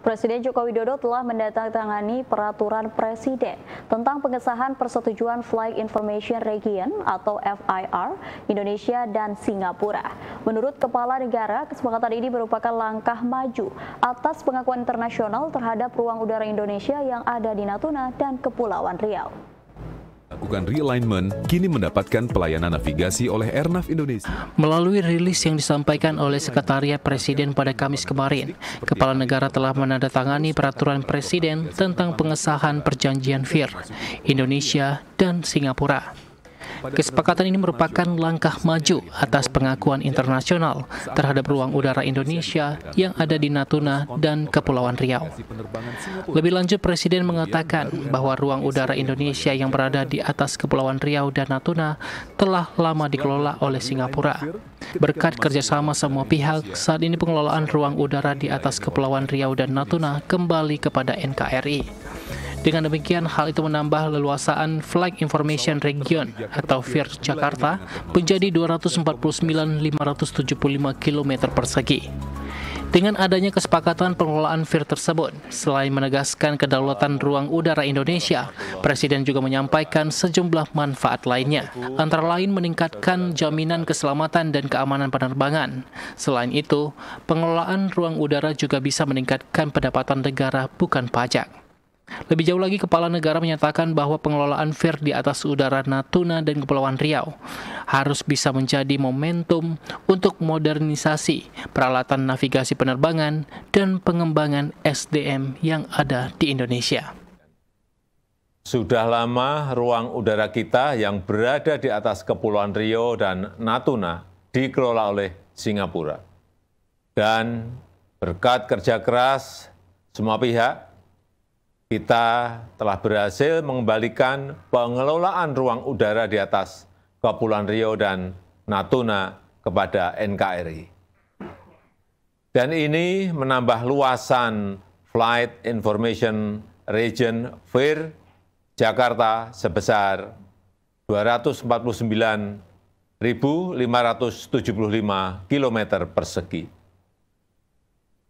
Presiden Joko Widodo telah mendatangani peraturan Presiden tentang pengesahan persetujuan Flight Information Region atau FIR Indonesia dan Singapura. Menurut Kepala Negara, kesepakatan ini merupakan langkah maju atas pengakuan internasional terhadap ruang udara Indonesia yang ada di Natuna dan Kepulauan Riau melakukan realignment, kini mendapatkan pelayanan navigasi oleh Airnav Indonesia. Melalui rilis yang disampaikan oleh Sekretariat Presiden pada Kamis kemarin, Kepala Negara telah menandatangani peraturan Presiden tentang pengesahan perjanjian FIR Indonesia dan Singapura. Kesepakatan ini merupakan langkah maju atas pengakuan internasional terhadap ruang udara Indonesia yang ada di Natuna dan Kepulauan Riau. Lebih lanjut, Presiden mengatakan bahwa ruang udara Indonesia yang berada di atas Kepulauan Riau dan Natuna telah lama dikelola oleh Singapura. Berkat kerjasama semua pihak, saat ini pengelolaan ruang udara di atas Kepulauan Riau dan Natuna kembali kepada NKRI. Dengan demikian, hal itu menambah leluasaan Flight Information Region atau FIR Jakarta menjadi 249.575 km persegi. Dengan adanya kesepakatan pengelolaan FIR tersebut, selain menegaskan kedaulatan ruang udara Indonesia, Presiden juga menyampaikan sejumlah manfaat lainnya, antara lain meningkatkan jaminan keselamatan dan keamanan penerbangan. Selain itu, pengelolaan ruang udara juga bisa meningkatkan pendapatan negara bukan pajak. Lebih jauh lagi, kepala negara menyatakan bahwa pengelolaan fair di atas udara Natuna dan Kepulauan Riau harus bisa menjadi momentum untuk modernisasi peralatan navigasi penerbangan dan pengembangan SDM yang ada di Indonesia. Sudah lama ruang udara kita yang berada di atas Kepulauan Riau dan Natuna dikelola oleh Singapura. Dan berkat kerja keras semua pihak, kita telah berhasil mengembalikan pengelolaan ruang udara di atas Kepulauan Rio dan Natuna kepada NKRI. Dan ini menambah luasan Flight Information Region FIR Jakarta sebesar 249.575 km persegi.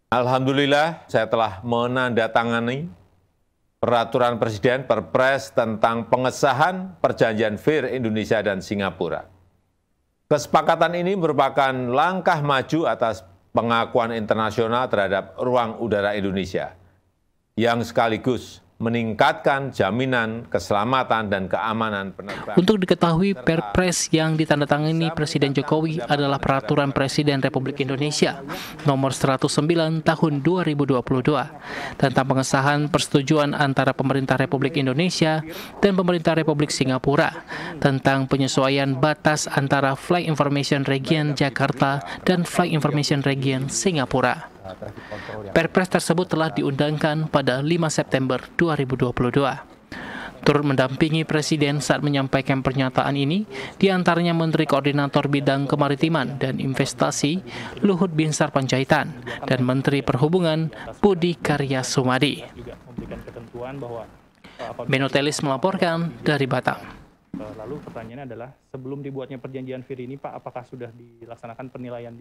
Alhamdulillah saya telah menandatangani peraturan presiden perpres tentang pengesahan perjanjian FIR Indonesia dan Singapura. Kesepakatan ini merupakan langkah maju atas pengakuan internasional terhadap ruang udara Indonesia yang sekaligus meningkatkan jaminan keselamatan dan keamanan penerbangan. Untuk diketahui, Perpres yang ditandatangani Presiden Jokowi adalah Peraturan Presiden Republik Indonesia Nomor 109 Tahun 2022 tentang pengesahan persetujuan antara Pemerintah Republik Indonesia dan Pemerintah Republik Singapura tentang penyesuaian batas antara Flight Information Region Jakarta dan Flight Information Region Singapura. Perpres tersebut telah diundangkan pada 5 September 2022. Turut mendampingi Presiden saat menyampaikan pernyataan ini, diantaranya Menteri Koordinator Bidang Kemaritiman dan Investasi Luhut Binsar Panjaitan dan Menteri Perhubungan Budi Karya Sumadi. Menotelis melaporkan dari Batam. Lalu pertanyaannya adalah, sebelum dibuatnya perjanjian FIR ini Pak, apakah sudah dilaksanakan penilaian di